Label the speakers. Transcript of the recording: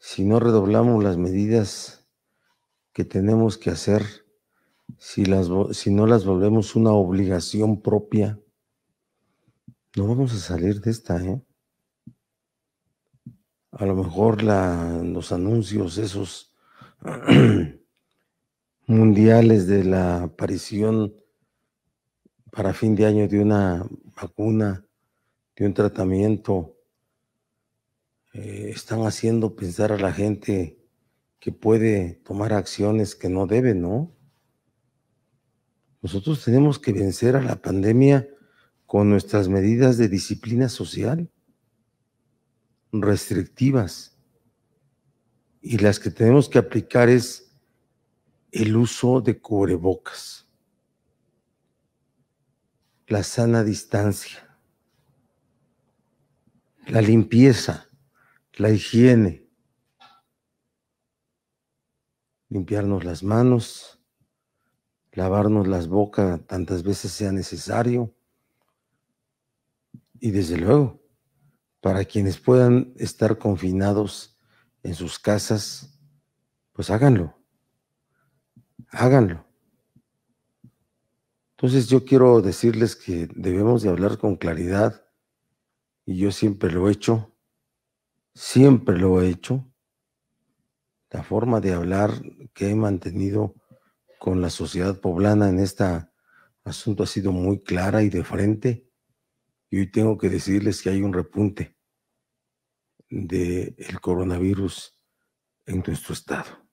Speaker 1: si no redoblamos las medidas que tenemos que hacer, si, no las volvemos una obligación propia, no vamos a salir de esta, ¿eh? A lo mejor la, los anuncios esos mundiales de la aparición para fin de año de una vacuna, de un tratamiento, eh, están haciendo pensar a la gente que puede tomar acciones que no debe, ¿no? Nosotros tenemos que vencer a la pandemia con nuestras medidas de disciplina social restrictivas. Y las que tenemos que aplicar es el uso de cubrebocas, la sana distancia, la limpieza la higiene, limpiarnos las manos, lavarnos las bocas tantas veces sea necesario y desde luego para quienes puedan estar confinados en sus casas, pues háganlo, háganlo. Entonces yo quiero decirles que debemos de hablar con claridad y yo siempre lo he hecho Siempre lo he hecho. La forma de hablar que he mantenido con la sociedad poblana en este asunto ha sido muy clara y de frente. Y hoy tengo que decirles que hay un repunte del el coronavirus en nuestro estado.